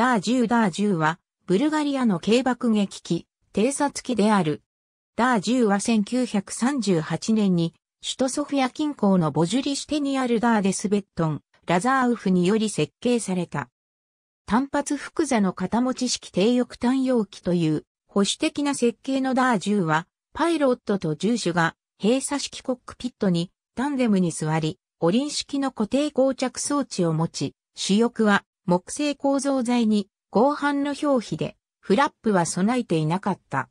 ダー10ダー10は、ブルガリアの軽爆撃機、偵察機である。ダー10は1938年に、首都ソフィア近郊のボジュリシテにあるダーデスベットン、ラザーウフにより設計された。単発複座の片持ち式低翼単容機という保守的な設計のダー10は、パイロットと従手が閉鎖式コックピットにタンデムに座り、オリン式の固定膠着装置を持ち、主翼は木製構造材に合板の表皮でフラップは備えていなかった。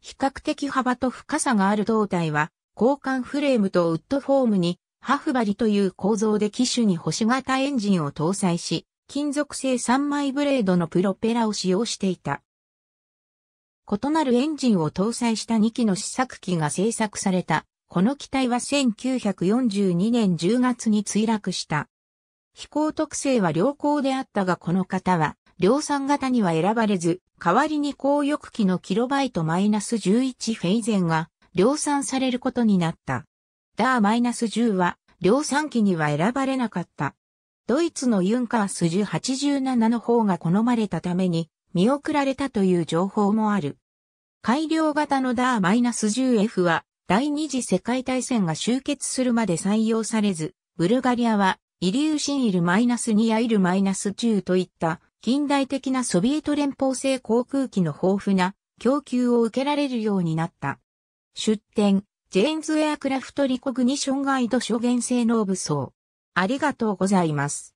比較的幅と深さがある胴体は、交換フレームとウッドフォームに、ハフバリという構造で機種に星型エンジンを搭載し、金属製3枚ブレードのプロペラを使用していた。異なるエンジンを搭載した2機の試作機が製作された。この機体は1942年10月に墜落した。飛行特性は良好であったがこの方は、量産型には選ばれず、代わりに高翼機のキロバイト -11 フェイゼンが量産されることになった。ダーマイナ -10 は量産機には選ばれなかった。ドイツのユンカース1087の方が好まれたために見送られたという情報もある。改良型のダーマイナ -10F は第二次世界大戦が終結するまで採用されず、ブルガリアはイリューシンイル -2 やイル -10 といった近代的なソビエト連邦製航空機の豊富な供給を受けられるようになった。出展、ジェーンズエアクラフトリコグニションガイド諸元性能武装。ありがとうございます。